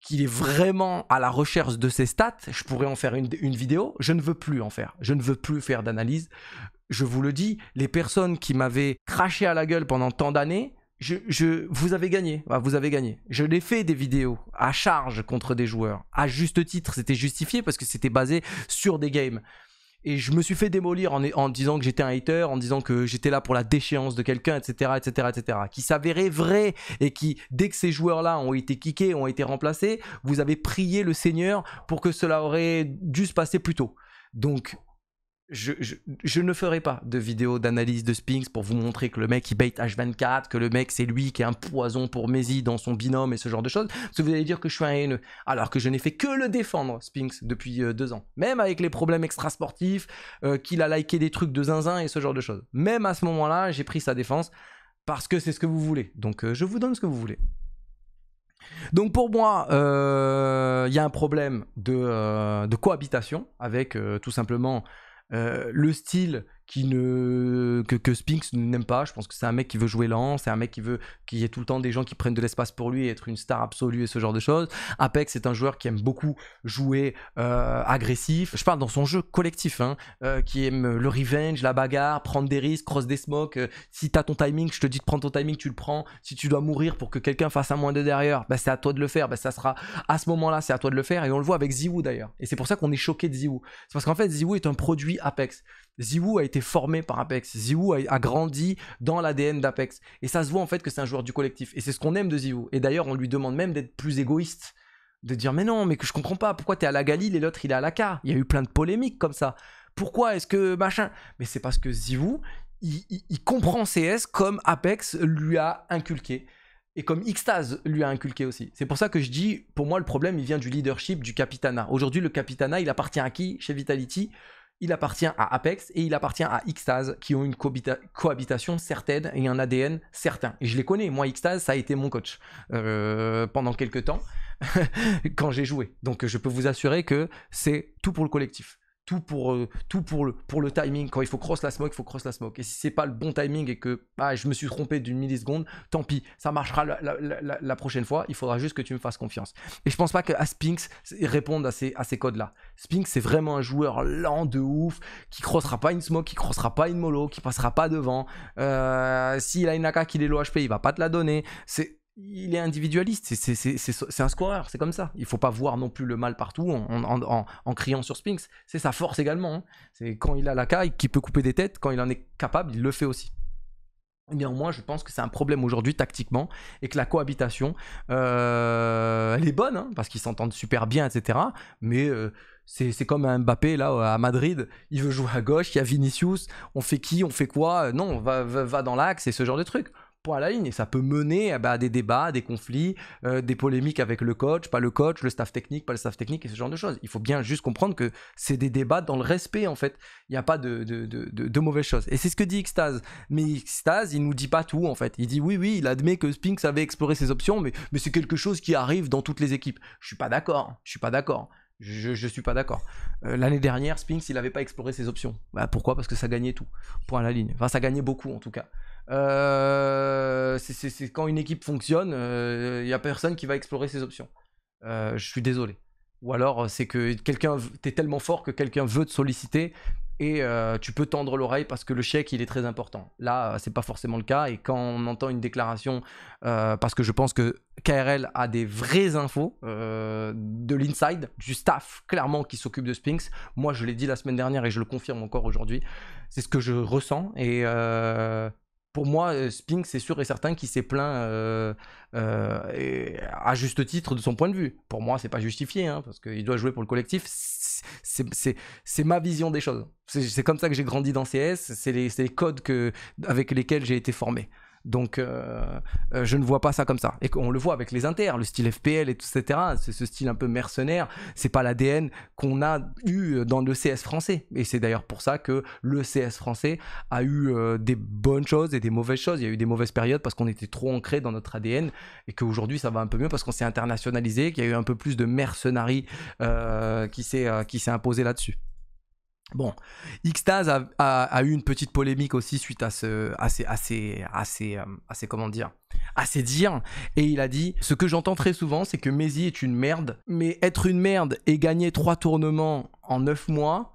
Speaker 1: qu'il est vraiment à la recherche de ses stats, je pourrais en faire une, une, vidéo, je ne veux plus en faire, je ne veux plus faire d'analyse, je vous le dis, les personnes qui m'avaient craché à la gueule pendant tant d'années, je, vous avez gagné, vous avez gagné. Je l'ai fait des vidéos à charge contre des joueurs, à juste titre, c'était justifié parce que c'était basé sur des games. Et je me suis fait démolir en, en disant que j'étais un hater, en disant que j'étais là pour la déchéance de quelqu'un, etc., etc., etc., qui s'avérait vrai et qui, dès que ces joueurs-là ont été kickés, ont été remplacés, vous avez prié le Seigneur pour que cela aurait dû se passer plus tôt. Donc, je, ne ferai pas de vidéo d'analyse de Spinks pour vous montrer que le mec il bait H24, que le mec c'est lui qui est un poison pour Messi dans son binôme et ce genre de choses, parce que vous allez dire que je suis un haineux, alors que je n'ai fait que le défendre Spinks depuis euh, deux ans, même avec les problèmes extrasportifs, sportifs euh, qu'il a liké des trucs de zinzin et ce genre de choses. Même à ce moment-là, j'ai pris sa défense parce que c'est ce que vous voulez, donc euh, je vous donne ce que vous voulez. Donc pour moi, il y a un problème de cohabitation avec tout simplement euh, le style qui ne que, que Spinks n'aime pas. Je pense que c'est un mec qui veut jouer lent, c'est un mec qui veut qu'il y ait tout le temps des gens qui prennent de l'espace pour lui et être une star absolue et ce genre de choses. Apex est un joueur qui aime beaucoup jouer euh, agressif. Je parle dans son jeu collectif, hein, euh, qui aime le revenge, la bagarre, prendre des risques, cross des smokes. si euh, si t'as ton timing, je te dis de prendre ton timing, tu le prends. Si tu dois mourir pour que quelqu'un fasse un moins de derrière, bah, c'est à toi de le faire. Bah, ça sera à ce moment-là, c'est à toi de le faire. Et on le voit avec Ziwoo d'ailleurs. Et c'est pour ça qu'on est choqué de Ziwoo. C'est parce qu'en fait, Ziwoo est un produit Apex. Ziwu a été formé par Apex. Ziwu a, grandi dans l'ADN d'Apex. Et ça se voit en fait que c'est un joueur du collectif. Et c'est ce qu'on aime de Ziwu. Et d'ailleurs, on lui demande même d'être plus égoïste. De dire, mais non, mais que je comprends pas. Pourquoi t'es à la Galil et l'autre il est à la K Il y a eu plein de polémiques comme ça. Pourquoi est-ce que machin Mais c'est parce que Ziwu il, comprend CS comme Apex lui a inculqué. Et comme Xtase lui a inculqué aussi. C'est pour ça que je dis, pour moi, le problème, il vient du leadership, du capitana. Aujourd'hui, le capitana, il appartient à qui chez Vitality il appartient à Apex et il appartient à Xtaz qui ont une cohabitation certaine et un ADN certain. Et je les connais, moi Xtaz ça a été mon coach euh, pendant quelques temps quand j'ai joué. Donc je peux vous assurer que c'est tout pour le collectif tout pour euh, tout pour le pour le timing quand il faut cross la smoke il faut cross la smoke et si c'est pas le bon timing et que ah, je me suis trompé d'une milliseconde tant pis ça marchera la, prochaine fois il faudra juste que tu me fasses confiance et je pense pas que Spinks réponde à ces à ces codes là Spinks c'est vraiment un joueur lent de ouf qui crossera pas une smoke qui crossera pas une mollo qui passera pas devant euh, s'il a une AK qui est low HP il va pas te la donner c'est il est individualiste, c'est un scoreur, c'est comme ça. Il ne faut pas voir non plus le mal partout en, criant sur Spinks. C'est sa force également. Hein. C'est quand il a la caille qu'il peut couper des têtes, quand il en est capable, il le fait aussi. Eh Néanmoins, je pense que c'est un problème aujourd'hui tactiquement et que la cohabitation, euh, elle est bonne hein, parce qu'ils s'entendent super bien, etc. Mais euh, c'est comme un Mbappé là à Madrid, il veut jouer à gauche, il y a Vinicius, on fait qui, on fait quoi Non, on va, dans l'axe et ce genre de trucs. Point à la ligne et ça peut mener eh ben, à des débats, des conflits, euh, des polémiques avec le coach, pas le coach, le staff technique, pas le staff technique et ce genre de choses. Il faut bien juste comprendre que c'est des débats dans le respect en fait. Il n'y a pas de, de, mauvaises choses. Et c'est ce que dit Xtase. Mais Xtase, il nous dit pas tout en fait. Il dit oui, oui, il admet que Spinks avait exploré ses options, mais, c'est quelque chose qui arrive dans toutes les équipes. Je suis pas d'accord. Je suis pas d'accord. Je, je, suis pas d'accord. Euh, l'année dernière, Spinks, il n'avait pas exploré ses options. Bah, pourquoi Parce que ça gagnait tout. Point à la ligne. Enfin, ça gagnait beaucoup en tout cas. Euh, c'est quand une équipe fonctionne, il euh, n'y a personne qui va explorer ses options. Euh, je suis désolé. Ou alors c'est que quelqu'un, t'es tellement fort que quelqu'un veut te solliciter et tu peux tendre l'oreille parce que le chèque il est très important. Là c'est pas forcément le cas et quand on entend une déclaration, parce que je pense que KRL a des vraies infos de l'inside, du staff clairement qui s'occupe de Spinks Moi je l'ai dit la semaine dernière et je le confirme encore aujourd'hui. C'est ce que je ressens et pour moi, euh, Spink, c'est sûr et certain qu'il s'est plaint euh, euh, à juste titre de son point de vue. Pour moi, c'est pas justifié, hein, parce qu'il doit jouer pour le collectif. C'est ma vision des choses. C'est comme ça que j'ai grandi dans CS, c'est les, codes que, avec lesquels j'ai été formé. Donc, euh, euh, je ne vois pas ça comme ça. Et on le voit avec les inters, le style FPL, et tout, etc. C'est ce style un peu mercenaire. C'est pas l'ADN qu'on a eu euh, dans le CS français. Et c'est d'ailleurs pour ça que le CS français a eu des bonnes choses et des mauvaises choses. Il y a eu des mauvaises périodes parce qu'on était trop ancré dans notre ADN et qu'aujourd'hui ça va un peu mieux parce qu'on s'est internationalisé, qu'il y a eu un peu plus de mercenaries qui s'est imposé là-dessus. Bon, Xtase a, eu une petite polémique aussi suite à ce, assez assez assez comment dire, assez dire et il a dit ce que j'entends très souvent, c'est que Messi est une merde, mais être une merde et gagner trois tournements en neuf mois,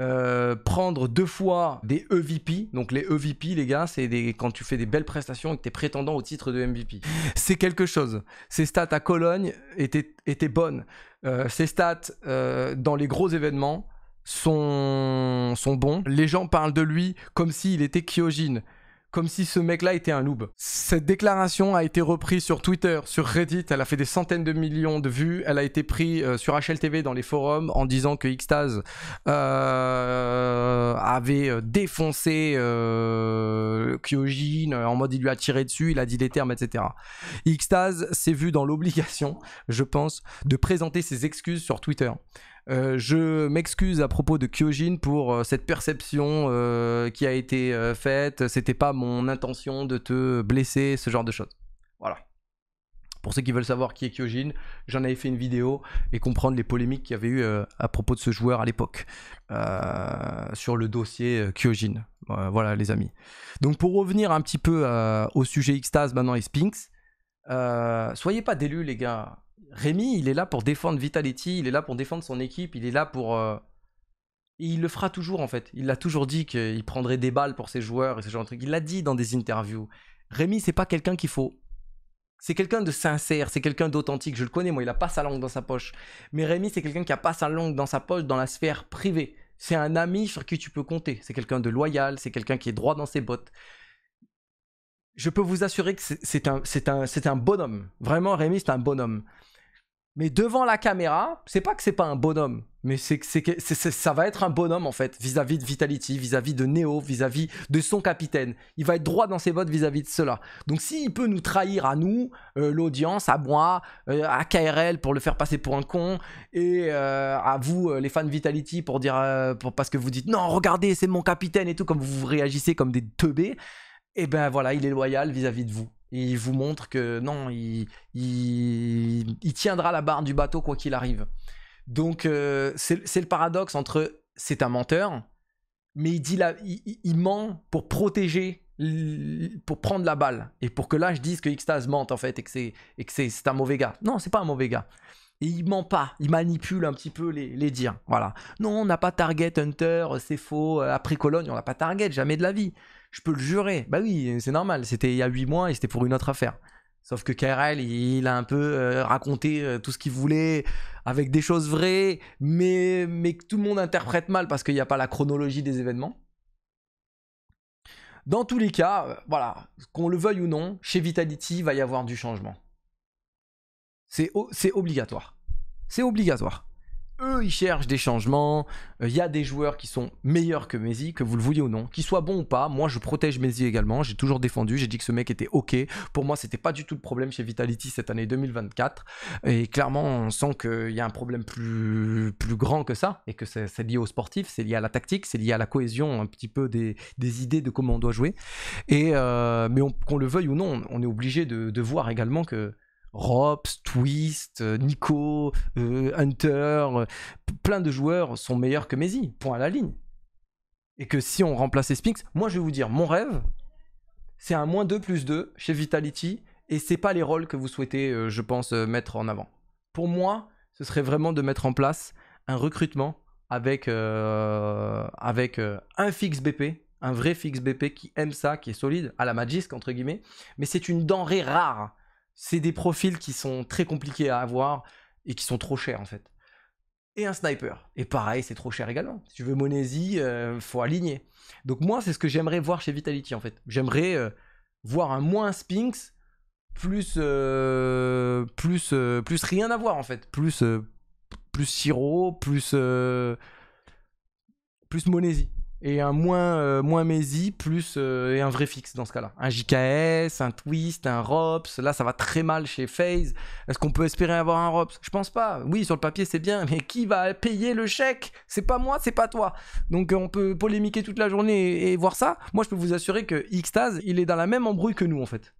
Speaker 1: euh, prendre deux fois des EVP. Donc les EVP, les gars, c'est quand tu fais des belles prestations et que tu es prétendant au titre de MVP. C'est quelque chose. Ses stats à Cologne étaient, étaient bonnes. Euh, stats euh, dans les gros événements, sont, sont bons. Les gens parlent de lui comme s'il était Kyojin, comme si ce mec-là était un loup Cette déclaration a été reprise sur Twitter, sur Reddit, elle a fait des centaines de millions de vues, elle a été prise euh, sur HLTV dans les forums en disant que Xtase euh, avait euh, défoncé Kyojin, en mode il lui a tiré dessus, il a dit des termes, etc. Xtase s'est vu dans l'obligation, je pense, de présenter ses excuses sur Twitter. Euh, je m'excuse à propos de Kyojin pour euh, cette perception euh, qui a été faite. C'était pas mon intention de te blesser, ce genre de choses. Voilà. Pour ceux qui veulent savoir qui est Kyojin, j'en avais fait une vidéo et comprendre les polémiques qu'il y avait eu à propos de ce joueur à l'époque sur le dossier Kyojin. voilà, les amis. Donc, pour revenir un petit peu au sujet Xtase maintenant et Sphinx, soyez pas d'élus, les gars. Rémi, il est là pour défendre Vitality, il est là pour défendre son équipe, il est là pour. Euh, il le fera toujours en fait. Il l'a toujours dit qu'il prendrait des balles pour ses joueurs et ce genre de trucs. Il l'a dit dans des interviews. Rémi, c'est pas quelqu'un qu'il faut. C'est quelqu'un de sincère, c'est quelqu'un d'authentique. Je le connais, moi, il n'a pas sa langue dans sa poche. Mais Rémi, c'est quelqu'un qui a pas sa langue dans sa poche dans la sphère privée. C'est un ami sur qui tu peux compter. C'est quelqu'un de loyal, c'est quelqu'un qui est droit dans ses bottes je peux vous assurer que c'est un, un bonhomme. Vraiment, Rémi, c'est un bonhomme mais devant la caméra, c'est pas que c'est pas un bonhomme, mais c'est que ça va être un bonhomme en fait, vis-à-vis de Vitality, vis-à-vis de Neo, vis-à-vis de son capitaine. Il va être droit dans ses votes vis-à-vis de cela. Donc s'il peut nous trahir à nous, euh, l'audience, à moi, euh, à KRL pour le faire passer pour un con, et euh, à vous les fans Vitality pour dire, parce que vous dites non, regardez, c'est mon capitaine et tout, comme vous réagissez comme des teubés, et eh ben voilà, il est loyal vis à -vis de vous il vous montre que non, il, tiendra la barre du bateau quoi qu'il arrive. Donc euh, c'est le paradoxe entre c'est un menteur, mais il, dit il, ment pour protéger, pour prendre la balle, et pour que là je dise que Xtas mente en fait, et que c'est un mauvais gars. Non, c'est pas un mauvais gars. Et il ment pas, il manipule un petit peu les, les dires. Voilà. Non, on n'a pas Target Hunter, c'est faux. Euh, après Cologne, on n'a pas Target, jamais de la vie. Je peux le jurer. Bah oui, c'est normal. C'était il y a 8 mois et c'était pour une autre affaire. Sauf que KRL, il a un peu euh, raconté euh, tout ce qu'il voulait avec des choses vraies, mais, mais que tout le monde interprète mal parce qu'il n'y a pas la chronologie des événements. Dans tous les cas, euh, voilà, qu'on le veuille ou non, chez Vitality, il va y avoir du changement. C'est obligatoire. C'est obligatoire eux, ils cherchent des changements. Il euh, y a des joueurs qui sont meilleurs que Messi, que vous le vouliez ou non, qu'ils soient bons ou pas. Moi, je protège Messi également. J'ai toujours défendu. J'ai dit que ce mec était OK. Pour moi, c'était pas du tout le problème chez Vitality cette année 2024. Et clairement, on sent qu'il y a un problème plus, plus grand que ça. Et que c'est, lié au sportif, c'est lié à la tactique, c'est lié à la cohésion un petit peu des, idées de comment on doit jouer. Et, euh, mais qu'on le veuille ou non, on est obligé de voir également que Robs, Twist, euh, Nico, euh, Hunter, euh, plein de joueurs sont meilleurs que Messi, point à la ligne. Et que si on remplaçait Spinks, moi je vais vous dire, mon rêve, c'est un moins 2 plus 2 chez Vitality, et c'est pas les rôles que vous souhaitez, je pense, mettre en avant. Pour moi, ce serait vraiment de mettre en place un recrutement avec, avec un fixe BP, un vrai fixe BP qui aime ça, qui est solide, à la Magisk entre guillemets, mais c'est une denrée rare c'est des profils qui sont très compliqués à avoir et qui sont trop chers en fait. Et un sniper. Et pareil, c'est trop cher également. Si tu veux Monésie, euh, faut aligner. Donc moi, c'est ce que j'aimerais voir chez Vitality en fait. J'aimerais euh, voir un moins Sphinx, plus euh, plus plus rien à voir en fait. Plus plus Siro, plus plus Monésie et un moins, euh, moins Maisy, plus euh, et un vrai fixe dans ce cas-là. Un JKS, un Twist, un Rops. Là, ça va très mal chez FaZe. Est-ce qu'on peut espérer avoir un Rops Je pense pas. Oui, sur le papier, c'est bien, mais qui va payer le chèque C'est pas moi, c'est pas toi. Donc, euh, on peut polémiquer toute la journée et, voir ça. Moi, je peux vous assurer que Xtaz, il est dans la même embrouille que nous, en fait.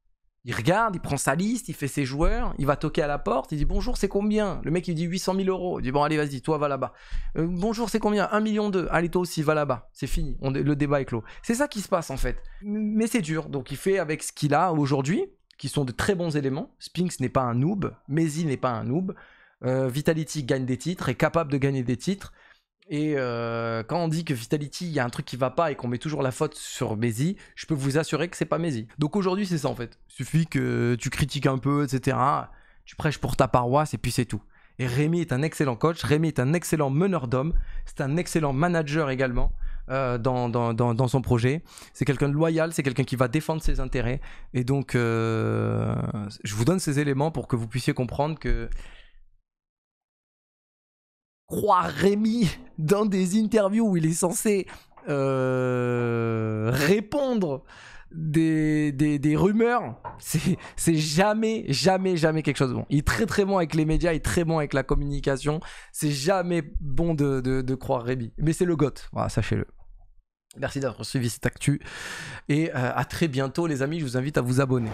Speaker 1: Il regarde, il prend sa liste, il fait ses joueurs, il va toquer à la porte, il dit bonjour, c'est combien Le mec il dit 800 000 euros. Il dit bon allez vas-y, toi va là-bas. Euh, bonjour, c'est combien 1 million 2. Allez toi aussi, va là-bas. C'est fini, le débat est clos. C'est ça qui se passe en fait. Mais c'est dur, donc il fait avec ce qu'il a aujourd'hui, qui sont de très bons éléments. Spinx n'est pas un noob, Maisy n'est pas un noob. Euh, Vitality gagne des titres, est capable de gagner des titres. Et euh, quand on dit que Vitality, il y a un truc qui va pas et qu'on met toujours la faute sur Maisy, je peux vous assurer que c'est pas Maisy. Donc aujourd'hui, c'est ça en fait. Suffit que tu critiques un peu, etc. Tu prêches pour ta paroisse et puis c'est tout. Et Rémi est un excellent coach. Rémi est un excellent meneur d'hommes. C'est un excellent manager également. Euh, dans, son projet. C'est quelqu'un de loyal, c'est quelqu'un qui va défendre ses intérêts. Et donc, euh, je vous donne ces éléments pour que vous puissiez comprendre que croire Rémi dans des interviews où il est censé euh, répondre des, des, des rumeurs, c'est jamais, jamais, jamais quelque chose de bon. Il est très très bon avec les médias, il est très bon avec la communication. C'est jamais bon de, de, croire Rémi. Mais c'est le goth, voilà, sachez-le. Merci d'avoir suivi cette actu. Et euh, à très bientôt les amis, je vous invite à vous abonner.